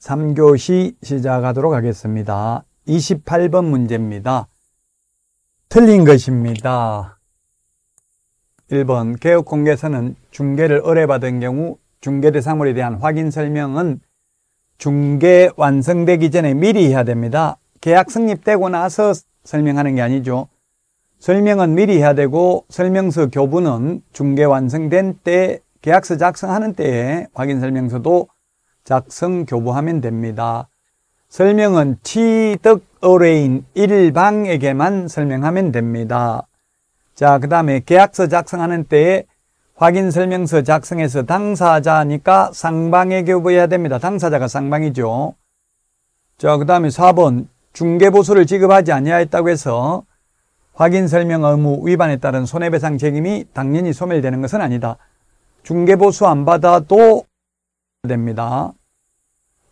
3교시 시작하도록 하겠습니다. 28번 문제입니다. 틀린 것입니다. 1번 개업공개서는 중개를 의뢰받은 경우 중개 대상물에 대한 확인 설명은 중개 완성되기 전에 미리 해야 됩니다. 계약 성립되고 나서 설명하는 게 아니죠. 설명은 미리 해야 되고 설명서 교부는 중개 완성된 때 계약서 작성하는 때에 확인 설명서도 작성 교부하면 됩니다. 설명은 취득 의뢰인 일방에게만 설명하면 됩니다. 자, 그 다음에 계약서 작성하는 때에 확인 설명서 작성해서 당사자니까 상방에 교부해야 됩니다. 당사자가 상방이죠. 자, 그 다음에 4번 중개보수를 지급하지 아니하였다고 해서 확인 설명 의무 위반에 따른 손해배상 책임이 당연히 소멸되는 것은 아니다. 중개보수 안 받아도 됩니다.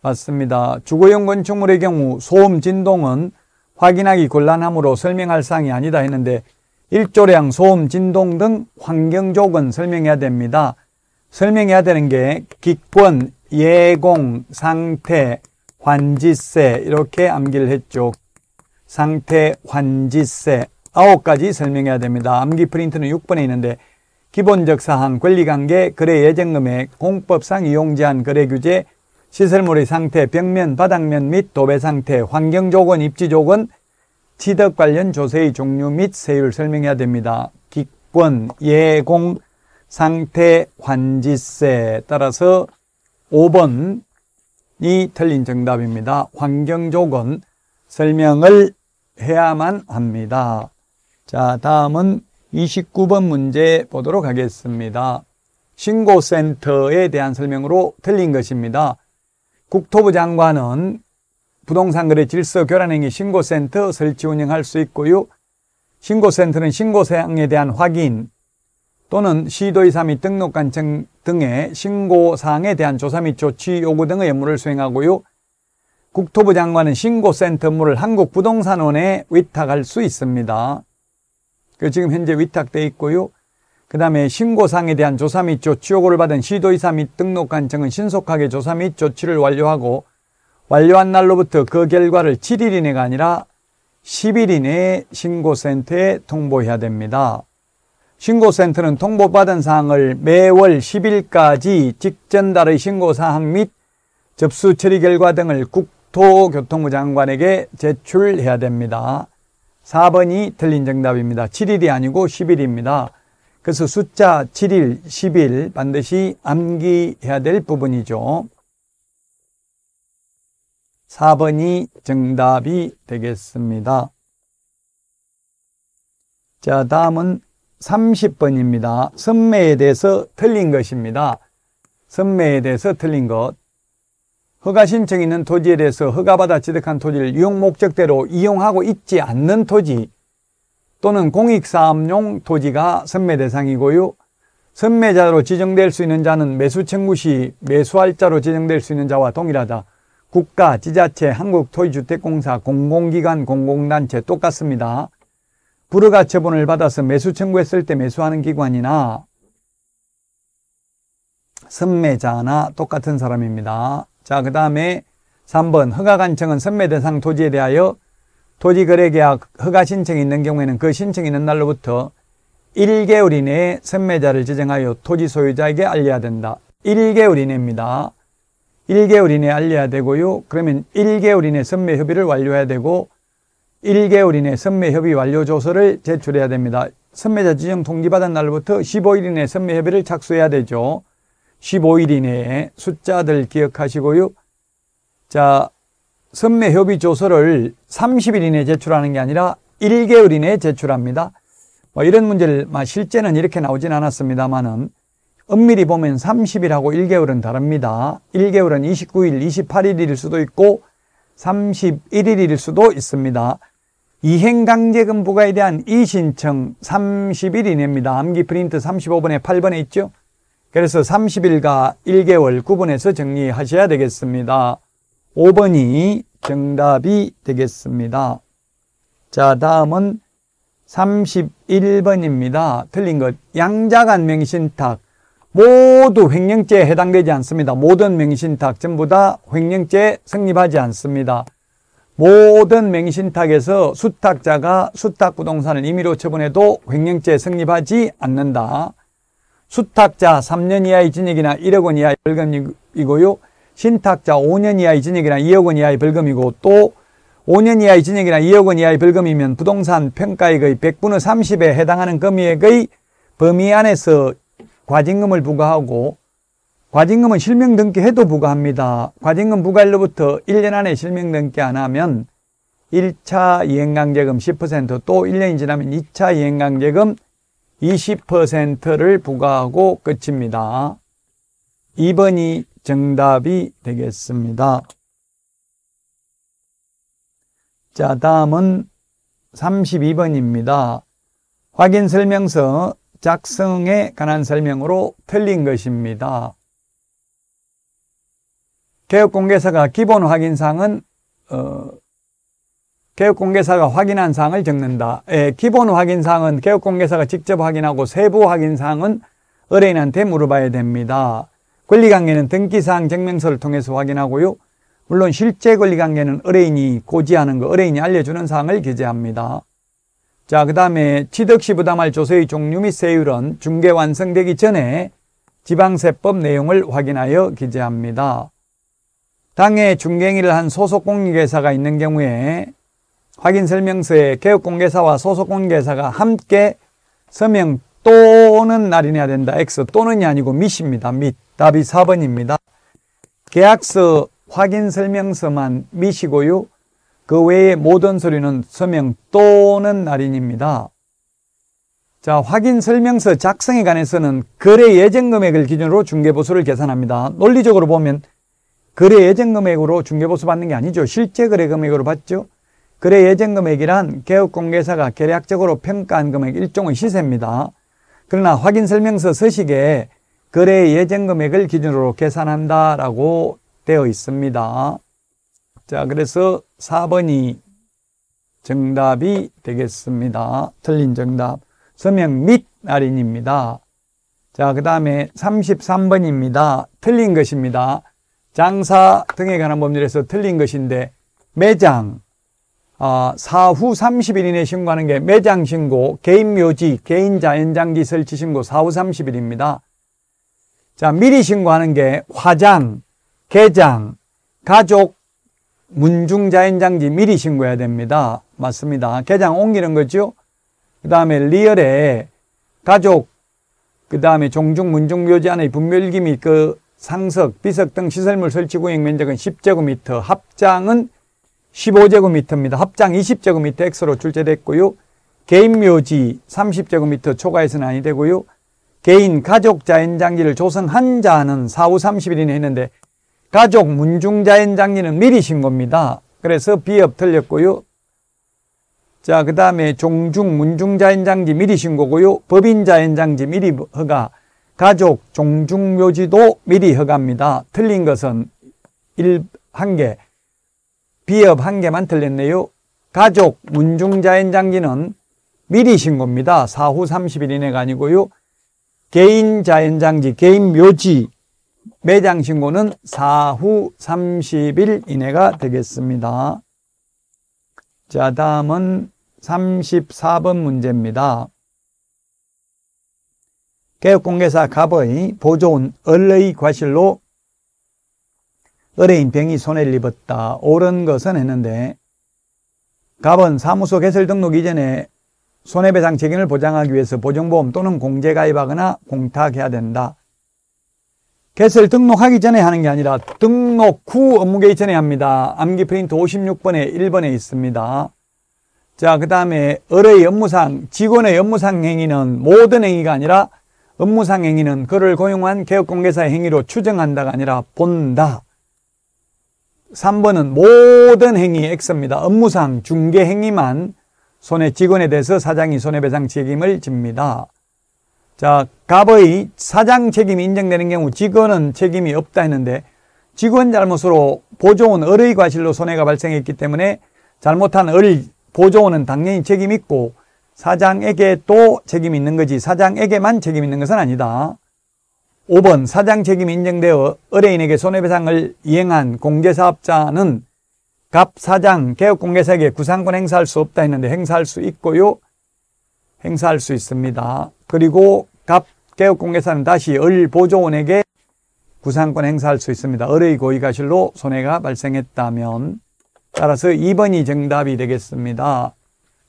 맞습니다. 주거용 건축물의 경우 소음 진동은 확인하기 곤란하므로 설명할 사항이 아니다 했는데 일조량, 소음, 진동 등 환경조건 설명해야 됩니다. 설명해야 되는 게 기권, 예공, 상태, 환지세 이렇게 암기를 했죠. 상태, 환지세 아홉 가지 설명해야 됩니다. 암기 프린트는 6번에 있는데 기본적 사항, 권리관계, 거래 예정금액, 공법상 이용제한 거래 규제, 시설물의 상태, 벽면, 바닥면 및 도배 상태, 환경조건, 입지조건, 취득 관련 조세의 종류 및 세율 설명해야 됩니다. 기권, 예공, 상태, 환지세 따라서 5번이 틀린 정답입니다. 환경조건 설명을 해야만 합니다. 자, 다음은 29번 문제 보도록 하겠습니다. 신고센터에 대한 설명으로 틀린 것입니다. 국토부 장관은 부동산 거래 질서 교란행위 신고센터 설치 운영할 수 있고요. 신고센터는 신고사항에 대한 확인 또는 시도이사및 등록 관청 등의 신고사항에 대한 조사 및 조치 요구 등의 업무를 수행하고요. 국토부 장관은 신고센터 업무를 한국부동산원에 위탁할 수 있습니다. 그 지금 현재 위탁돼 있고요. 그 다음에 신고사항에 대한 조사 및 조치 요구를 받은 시도이사및 등록한 청은 신속하게 조사 및 조치를 완료하고 완료한 날로부터 그 결과를 7일 이내가 아니라 10일 이내에 신고센터에 통보해야 됩니다. 신고센터는 통보받은 사항을 매월 10일까지 직전 달의 신고사항 및 접수 처리 결과 등을 국토교통부 장관에게 제출해야 됩니다. 4번이 틀린 정답입니다. 7일이 아니고 10일입니다. 그래서 숫자 7일, 10일 반드시 암기해야 될 부분이죠. 4번이 정답이 되겠습니다. 자, 다음은 30번입니다. 선매에 대해서 틀린 것입니다. 선매에 대해서 틀린 것. 허가 신청 있는 토지에 대해서 허가받아 취득한 토지를 이용 목적대로 이용하고 있지 않는 토지 또는 공익사업용 토지가 선매 대상이고요. 선매자로 지정될 수 있는 자는 매수 청구 시 매수할 자로 지정될 수 있는 자와 동일하다. 국가, 지자체, 한국토지주택공사, 공공기관, 공공단체 똑같습니다. 불허가처분을 받아서 매수 청구했을 때 매수하는 기관이나 선매자나 똑같은 사람입니다. 자, 그 다음에 3번 허가간청은 선매대상 토지에 대하여 토지거래계약 허가신청이 있는 경우에는 그 신청이 있는 날로부터 1개월 이내에 선매자를 지정하여 토지 소유자에게 알려야 된다. 1개월 이내입니다. 1개월 이내에 알려야 되고요. 그러면 1개월 이내 선매 협의를 완료해야 되고 1개월 이내 선매 협의 완료 조서를 제출해야 됩니다. 선매자 지정 통지받은 날부터 15일 이내 선매 협의를 착수해야 되죠. 15일 이내에 숫자들 기억하시고요. 자, 선매 협의 조서를 30일 이내에 제출하는 게 아니라 1개월 이내에 제출합니다. 뭐 이런 문제를 실제는 이렇게 나오진 않았습니다만은 엄밀히 보면 30일하고 1개월은 다릅니다. 1개월은 29일, 28일일 수도 있고 31일일 수도 있습니다. 이행강제금부가에 대한 이신청 30일 이내입니다. 암기 프린트 35번에 8번에 있죠. 그래서 30일과 1개월 구분해서 정리하셔야 되겠습니다. 5번이 정답이 되겠습니다. 자, 다음은 31번입니다. 틀린 것. 양자간 명신탁. 모두 횡령죄에 해당되지 않습니다. 모든 명신탁 전부 다 횡령죄에 성립하지 않습니다. 모든 명신탁에서 수탁자가 수탁 부동산을 임의로 처분해도 횡령죄에 성립하지 않는다. 수탁자 3년 이하의 징역이나 1억 원 이하의 벌금이고요. 신탁자 5년 이하의 징역이나 2억 원 이하의 벌금이고 또 5년 이하의 징역이나 2억 원 이하의 벌금이면 부동산 평가액의 100분의 30에 해당하는 금액의 범위 안에서 과징금을 부과하고 과징금은 실명등기해도 부과합니다. 과징금 부과일로부터 1년 안에 실명등기 안 하면 1차 이행강제금 10%또 1년이 지나면 2차 이행강제금 20%를 부과하고 끝입니다. 2번이 정답이 되겠습니다. 자, 다음은 32번입니다. 확인 설명서 작성에 관한 설명으로 틀린 것입니다. 개혁공개사가 기본 확인사항은 어, 개업공개사가 확인한 사항을 적는다. 에, 예, 기본 확인 사항은 개업공개사가 직접 확인하고 세부 확인 사항은 의뢰인한테 물어봐야 됩니다. 권리관계는 등기사항 증명서를 통해서 확인하고요. 물론 실제 권리관계는 의뢰인이 고지하는 거, 의뢰인이 알려주는 사항을 기재합니다. 자, 그 다음에 취득시 부담할 조세의 종류 및 세율은 중개 완성되기 전에 지방세법 내용을 확인하여 기재합니다. 당해 중개행위를 한 소속공인회사가 있는 경우에 확인 설명서에 개업공개사와 소속공개사가 함께 서명 또는 날인해야 된다. X 또는이 아니고 밑입니다. 밑. 답이 4번입니다. 계약서 확인 설명서만 밑이고요. 그 외의 모든 서류는 서명 또는 날인입니다. 자, 확인 설명서 작성에 관해서는 거래 예정 금액을 기준으로 중개보수를 계산합니다. 논리적으로 보면 거래 예정 금액으로 중개보수 받는 게 아니죠. 실제 거래 금액으로 받죠. 거래 예정 금액이란 개업 공개사가 계략적으로 평가한 금액 일종의 시세입니다. 그러나 확인 설명서 서식에 거래 예정 금액을 기준으로 계산한다 라고 되어 있습니다. 자, 그래서 4번이 정답이 되겠습니다. 틀린 정답. 서명 및 날인입니다. 자, 그 다음에 33번입니다. 틀린 것입니다. 장사 등에 관한 법률에서 틀린 것인데, 매장, 아, 사후 30일 이내 신고하는 게 매장 신고, 개인 묘지, 개인 자연장기 설치 신고 사후 30일입니다. 자, 미리 신고하는 게 화장, 개장, 가족, 문중 자연장기 미리 신고해야 됩니다. 맞습니다. 개장 옮기는 거죠. 그 다음에 리얼에 가족, 그 다음에 종중 문중 묘지 안에 분멸기미 그 상석, 비석 등 시설물 설치 구역 면적은 10제곱미터, 합장은 15제곱미터입니다. 합장 20제곱미터 x 로 출제됐고요. 개인 묘지 30제곱미터 초과해서는 아니 되고요. 개인 가족 자연장지를 조성한 자는 4, 후 30일이네 했는데 가족 문중 자연장지는 미리 신겁니다. 그래서 비업 틀렸고요. 자, 그 다음에 종중, 문중자연장지 미리 신고고요. 법인자연장지 미리 허가, 가족, 종중묘지도 미리 허가입니다. 틀린 것은 1, 한 개, 비업 한 개만 틀렸네요. 가족 문중자인 장기는 미리 신고입니다. 사후 30일 이내가 아니고요. 개인 자연장지, 개인 묘지 매장 신고는 사후 30일 이내가 되겠습니다. 자, 다음은 34번 문제입니다. 개업공개사 갑의 보존 을의 과실로 의뢰인 병이 손해를 입었다. 옳은 것은 했는데 갑은 사무소 개설 등록 이전에 손해배상 책임을 보장하기 위해서 보증보험 또는 공제 가입하거나 공탁해야 된다. 개설 등록하기 전에 하는 게 아니라 등록 후 업무개시 전에 합니다. 암기 프린트 56번에 1번에 있습니다. 자, 그 다음에 의뢰의 업무상, 직원의 업무상 행위는 모든 행위가 아니라 업무상 행위는 그를 고용한 개업공개사의 행위로 추정한다가 아니라 본다. 3번은 모든 행위 X입니다. 업무상 중개 행위만 손해 직원에 대해서 사장이 손해배상 책임을 집니다. 자, 갑의 사장 책임이 인정되는 경우 직원은 책임이 없다 했는데 직원 잘못으로 보조원 을의 과실로 손해가 발생했기 때문에 잘못한 을 보조원은 당연히 책임 있고 사장에게 또 책임이 있는 거지 사장에게만 책임 있는 것은 아니다. 5번 사장 책임이 인정되어 의뢰인에게 손해배상을 이행한 공제사업자는 갑 사장 개업공개사에게 구상권 행사할 수 없다 했는데 행사할 수 있고요. 행사할 수 있습니다. 그리고 갑 개업공개사는 다시 을 보조원에게 구상권 행사할 수 있습니다. 을의 고의가실로 손해가 발생했다면 따라서 2번이 정답이 되겠습니다.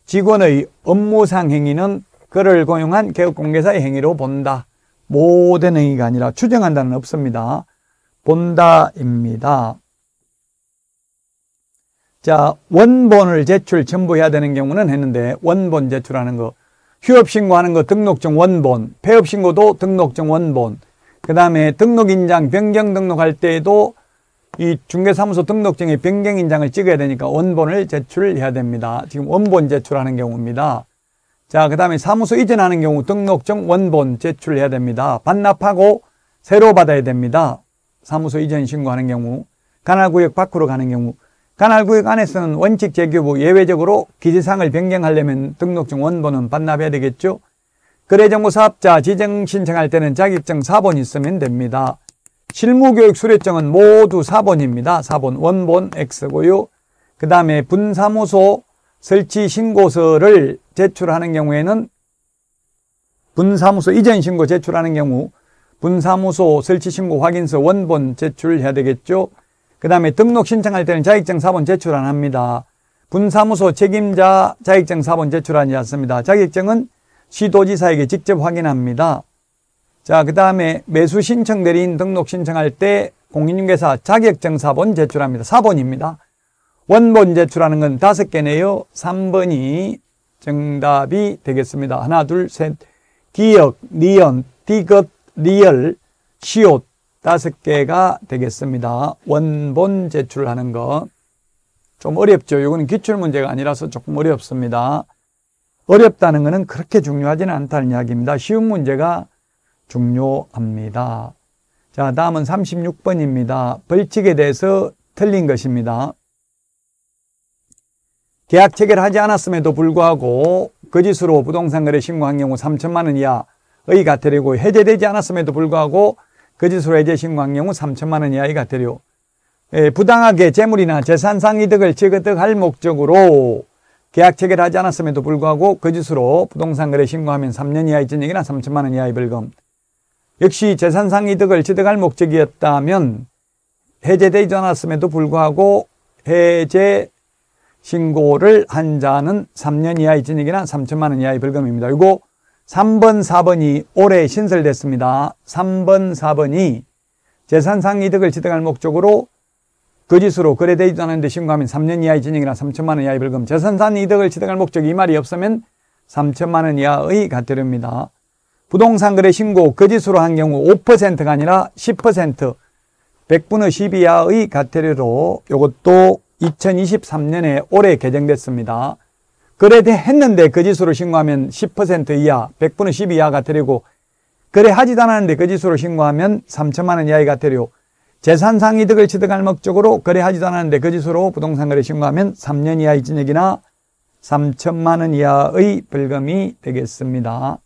직원의 업무상 행위는 그를 고용한 개업공개사의 행위로 본다. 모든 행위가 아니라 추정한다는 없습니다. 본다입니다. 자, 원본을 제출 첨부해야 되는 경우는 했는데 원본 제출하는 거, 휴업 신고하는 거 등록증 원본, 폐업 신고도 등록증 원본. 그다음에 등록 인장 변경 등록할 때에도 이 중개사무소 등록증의 변경 인장을 찍어야 되니까 원본을 제출해야 됩니다. 지금 원본 제출하는 경우입니다. 자, 그 다음에 사무소 이전하는 경우 등록증 원본 제출해야 됩니다. 반납하고 새로 받아야 됩니다. 사무소 이전 신고하는 경우, 간할구역 밖으로 가는 경우, 간할구역 안에서는 원칙 재교부 예외적으로 기지상을 변경하려면 등록증 원본은 반납해야 되겠죠. 거래정보사업자 지정 신청할 때는 자격증 4번 있으면 됩니다. 실무교육 수료증은 모두 4번입니다. 4번 원본 X고요. 그 다음에 분사무소 설치 신고서를 제출하는 경우에는 분사무소 이전 신고 제출하는 경우 분사무소 설치 신고 확인서 원본 제출해야 되겠죠. 그 다음에 등록 신청할 때는 자격증 사본 제출 안 합니다. 분사무소 책임자 자격증 사본 제출하지 않습니다. 자격증은 시도지사에게 직접 확인합니다. 자, 그 다음에 매수 신청 내린 등록 신청할 때 공인중개사 자격증 사본 제출합니다. 사본입니다. 원본 제출하는 건 다섯 개네요. 3번이 정답이 되겠습니다. 하나, 둘, 셋. 기역, 니언, 디귿, 리얼, 시옷 다섯 개가 되겠습니다. 원본 제출하는 거. 좀 어렵죠. 이건 기출 문제가 아니라서 조금 어렵습니다. 어렵다는 것은 그렇게 중요하지는 않다는 이야기입니다. 쉬운 문제가 중요합니다. 자, 다음은 36번입니다. 벌칙에 대해서 틀린 것입니다. 계약 체결하지 않았음에도 불구하고 거짓으로 부동산 거래 신고한 경우 3천만 원 이하의 과태료고 해제되지 않았음에도 불구하고 거짓으로 해제 신고한 경우 3천만 원 이하의 과태료 부당하게 재물이나 재산상 이득을 취득할 목적으로 계약 체결하지 않았음에도 불구하고 거짓으로 부동산 거래 신고하면 3년 이하의 전액이나 3천만 원 이하의 벌금 역시 재산상 이득을 취득할 목적이었다면 해제되지 않았음에도 불구하고 해제 신고를 한 자는 3년 이하의 진액이나 3천만 원 이하의 벌금입니다. 그리고 3번, 4번이 올해 신설됐습니다. 3번, 4번이 재산상 이득을 지득할 목적으로 거짓으로 거래되지도 않았는데 신고하면 3년 이하의 진액이나 3천만 원 이하의 벌금 재산상 이득을 지득할 목적이 이 말이 없으면 3천만 원 이하의 과태료입니다. 부동산 거래 신고 거짓으로 한 경우 5%가 아니라 10% 100분의 10 이하의 과태료로 이것도 2023년에 올해 개정됐습니다. 거래대 했는데 거지수를 그 신고하면 10% 이하, 100분의 10 이하가 되리고 거래하지도 않았는데 거지수를 그 신고하면 3천만 원 이하가 되리 재산상 이득을 취득할 목적으로 거래하지도 않았는데 거지수로 그 부동산 거래 신고하면 3년 이하의 징역이나 3천만 원 이하의 벌금이 되겠습니다.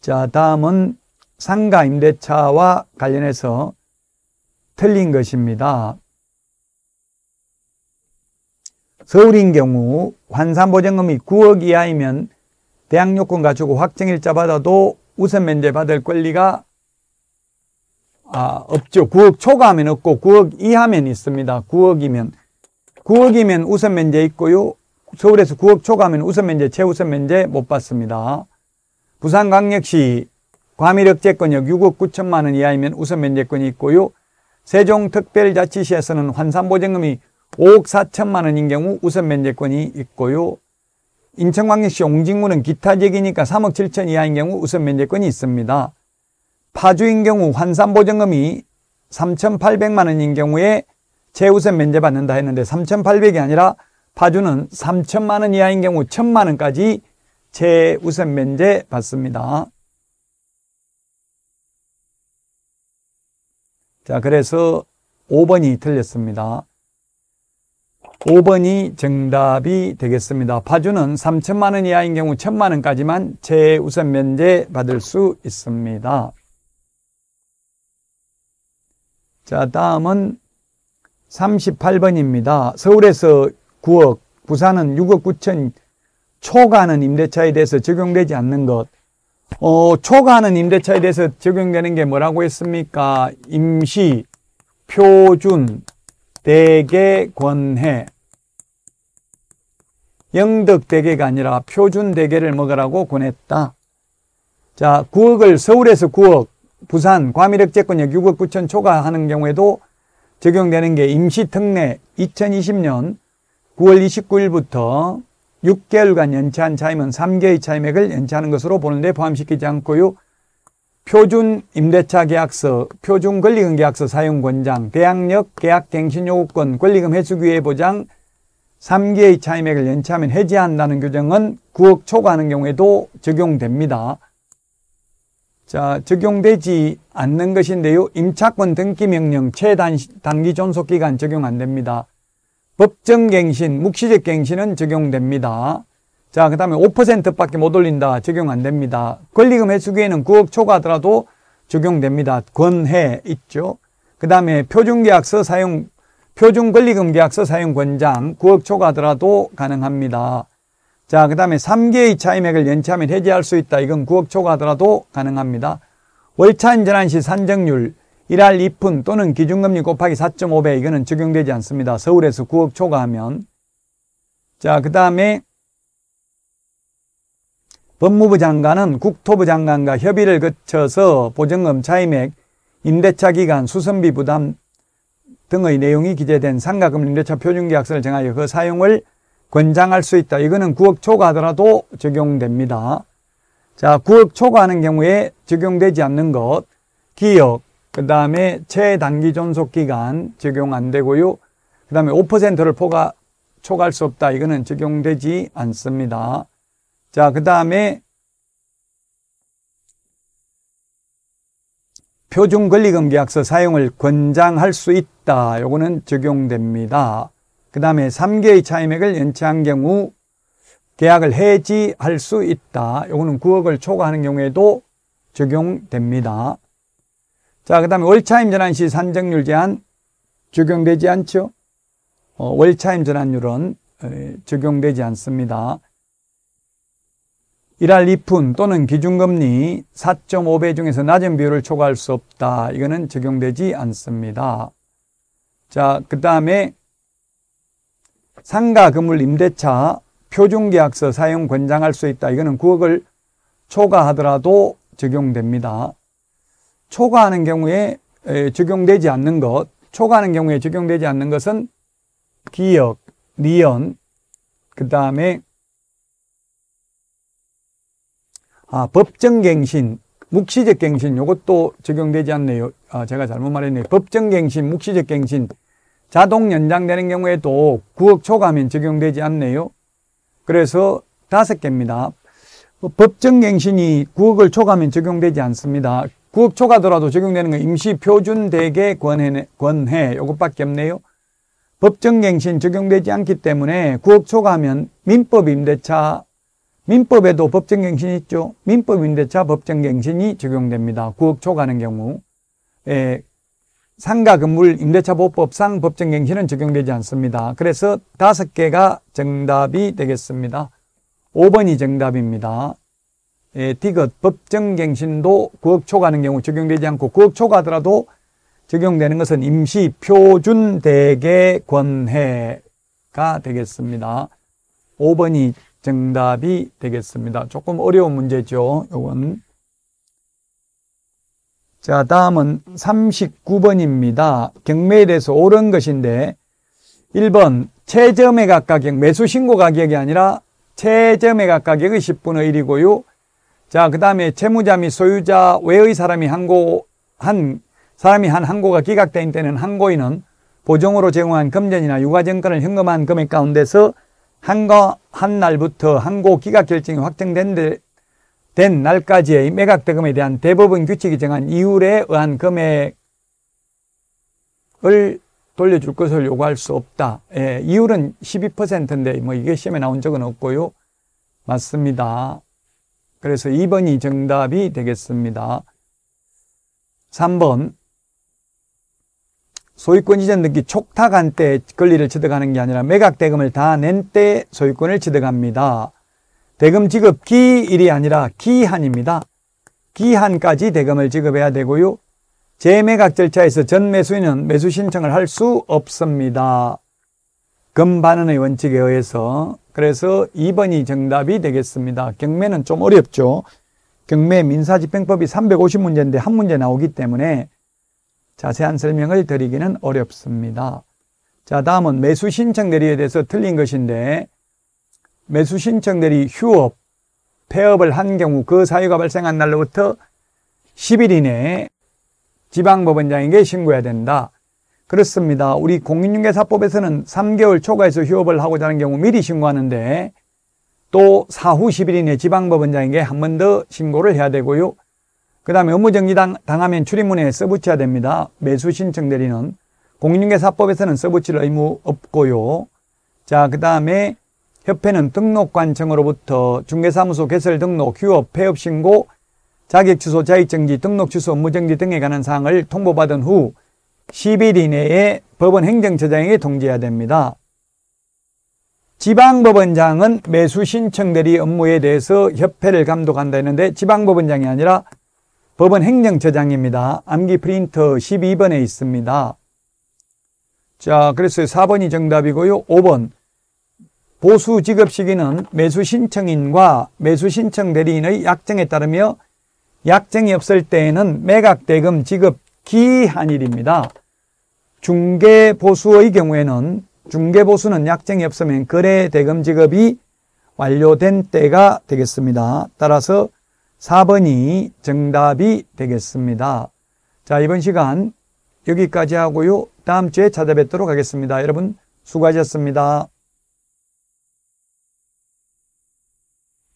자, 다음은 상가 임대차와 관련해서 틀린 것입니다. 서울인 경우 환산보증금이 9억 이하이면 대학요건 가지고 확정일자 받아도 우선 면제받을 권리가 아, 없죠. 9억 초과하면 없고 9억 이하면 있습니다. 9억이면 9억이면 우선 면제 있고요. 서울에서 9억 초과하면 우선 면제, 최우선 면제 못 받습니다. 부산광역시 과밀억제권역 6억 9천만 원 이하이면 우선 면제권이 있고요. 세종특별자치시에서는 환산보증금이 5억 4천만 원인 경우 우선 면제권이 있고요. 인천광역시 옹진구는 기타 지역이니까 3억 7천 이하인 경우 우선 면제권이 있습니다. 파주인 경우 환산보증금이 3,800만 원인 경우에 최우선 면제받는다 했는데 3,800이 아니라 파주는 3천만 원 이하인 경우 1천만 원까지 최우선 면제받습니다. 자, 그래서 5번이 틀렸습니다. 5번이 정답이 되겠습니다. 파주는 3천만 원 이하인 경우 1천만 원까지만 최우선 면제 받을 수 있습니다. 자, 다음은 38번입니다. 서울에서 9억, 부산은 6억 9천 초과는 하 임대차에 대해서 적용되지 않는 것. 어, 초과하는 임대차에 대해서 적용되는 게 뭐라고 했습니까? 임시, 표준, 대개, 권해. 영덕 대개가 아니라 표준 대개를 먹으라고 권했다. 자, 9억을 서울에서 9억, 부산, 과밀억제권역 6억 9천 초과하는 경우에도 적용되는 게 임시특례 2020년 9월 29일부터 6개월간 연체한 차임은 3개의 차임액을 연체하는 것으로 보는데 포함시키지 않고요. 표준 임대차 계약서, 표준 권리금 계약서 사용 권장, 대항력 계약 갱신 요구권, 권리금 회수 기회 보장, 3개의 차임액을 연체하면 해지한다는 규정은 9억 초과하는 경우에도 적용됩니다. 자, 적용되지 않는 것인데요. 임차권 등기 명령 최단기 존속기간 적용 안 됩니다. 법정갱신, 묵시적 갱신은 적용됩니다. 자, 그 다음에 5%밖에 못 올린다. 적용 안 됩니다. 권리금 회수기에는 9억 초과하더라도 적용됩니다. 권해 있죠. 그 다음에 표준계약서 사용, 표준권리금계약서 사용 권장 9억 초과하더라도 가능합니다. 자, 그 다음에 3개의 차임액을 연체하면 해지할수 있다. 이건 9억 초과하더라도 가능합니다. 월차인 전환 시 산정률 1할 2푼 또는 기준금리 곱하기 4.5배 이거는 적용되지 않습니다. 서울에서 9억 초과하면 자 그 다음에 법무부 장관은 국토부 장관과 협의를 거쳐서 보증금 차임액, 임대차 기간, 수선비 부담 등의 내용이 기재된 상가금 임대차 표준계약서를 정하여 그 사용을 권장할 수 있다. 이거는 9억 초과하더라도 적용됩니다. 자, 9억 초과하는 경우에 적용되지 않는 것, 기역, 그 다음에 최단기 존속기간 적용 안 되고요. 그 다음에 5%를 포가, 초과할 수 없다. 이거는 적용되지 않습니다. 자, 그 다음에 표준 권리금 계약서 사용을 권장할 수 있다. 요거는 적용됩니다. 그 다음에 3개의 차임액을 연체한 경우 계약을 해지할 수 있다. 요거는 9억을 초과하는 경우에도 적용됩니다. 자, 그 다음에 월차임 전환 시 산정률 제한 적용되지 않죠? 어, 월차임 전환율은 적용되지 않습니다. 1할 2푼 또는 기준금리 4.5배 중에서 낮은 비율을 초과할 수 없다. 이거는 적용되지 않습니다. 자, 그 다음에 상가, 건물, 임대차, 표준계약서 사용 권장할 수 있다. 이거는 9억을 초과하더라도 적용됩니다. 초과하는 경우에 적용되지 않는 것, 초과하는 경우에 적용되지 않는 것은 기역, 니언, 그 다음에 아, 법정갱신, 묵시적 갱신 이것도 적용되지 않네요. 아, 제가 잘못 말했네요. 법정갱신, 묵시적 갱신 자동 연장되는 경우에도 9억 초과하면 적용되지 않네요. 그래서 다섯 개입니다. 어, 법정갱신이 9억을 초과하면 적용되지 않습니다. 구업 초과더라도 적용되는 건 임시표준대개 권해, 권해 요것밖에 없네요. 법정갱신 적용되지 않기 때문에 구업 초과하면 민법 임대차 민법에도 법정갱신 있죠. 민법 임대차 법정갱신이 적용됩니다. 구억 초과하는 경우 에, 예, 상가 건물 임대차 보호법상 법정갱신은 적용되지 않습니다. 그래서 다섯 개가 정답이 되겠습니다. 5번이 정답입니다. 예, 디귿 법정갱신도 9억 초과하는 경우 적용되지 않고 9억 초과하더라도 적용되는 것은 임시 표준 대개 권해가 되겠습니다. 5번이 정답이 되겠습니다. 조금 어려운 문제죠. 요건. 자, 다음은 39번입니다. 경매에 대해서 옳은 것인데 1번 최저매각 가격, 매수 신고 가격이 아니라 최저매각 가격의 10분의 1이고요. 자, 그 다음에 채무자 및 소유자 외의 사람이 항고, 한, 사람이 한 항고가 기각된 때는 항고인은 보정으로 제공한 금전이나 유가증권을 현금한 금액 가운데서 한거, 한 날부터 항고 기각 결정이 확정된 데, 된 날까지의 매각대금에 대한 대법원 규칙이 정한 이율에 의한 금액을 돌려줄 것을 요구할 수 없다. 예, 이율은 12%인데 뭐 이게 시험에 나온 적은 없고요. 맞습니다. 그래서 2번이 정답이 되겠습니다. 3번 소유권 이전 등기 촉탁한 때 권리를 취득하는 게 아니라 매각 대금을 다 낸 때 소유권을 취득합니다. 대금 지급 기일이 아니라 기한입니다. 기한까지 대금을 지급해야 되고요. 재매각 절차에서 전매수인은 매수 신청을 할 수 없습니다. 금반은의 원칙에 의해서 그래서 2번이 정답이 되겠습니다. 경매는 좀 어렵죠. 경매 민사집행법이 350문제인데 한 문제 나오기 때문에 자세한 설명을 드리기는 어렵습니다. 자 다음은 매수 신청 대리에 대해서 틀린 것인데 매수 신청 대리 휴업, 폐업을 한 경우 그 사유가 발생한 날로부터 10일 이내에 지방법원장에게 신고해야 된다. 그렇습니다. 우리 공인중개사법에서는 3개월 초과해서 휴업을 하고자 하는 경우 미리 신고하는데 또 사후 10일 이내 지방법원장에게 한 번 더 신고를 해야 되고요. 그 다음에 업무정지 당하면 출입문에 써붙여야 됩니다. 매수 신청 대리는 공인중개사법에서는 써붙일 의무 없고요. 자, 그 다음에 협회는 등록관청으로부터 중개사무소 개설 등록, 휴업, 폐업 신고, 자격취소, 자익정지, 등록취소, 업무정지 등에 관한 사항을 통보받은 후 10일 이내에 법원 행정처장에게 통지해야 됩니다. 지방법원장은 매수 신청 대리 업무에 대해서 협회를 감독한다 했는데 지방법원장이 아니라 법원 행정처장입니다. 암기 프린터 12번에 있습니다. 자, 그래서 4번이 정답이고요. 5번. 보수 지급 시기는 매수 신청인과 매수 신청 대리인의 약정에 따르며 약정이 없을 때에는 매각 대금 지급 기한일입니다. 중개보수의 경우에는 중개보수는 약정이 없으면 거래 대금 지급이 완료된 때가 되겠습니다. 따라서 4번이 정답이 되겠습니다. 자, 이번 시간 여기까지 하고요. 다음 주에 찾아뵙도록 하겠습니다. 여러분 수고하셨습니다.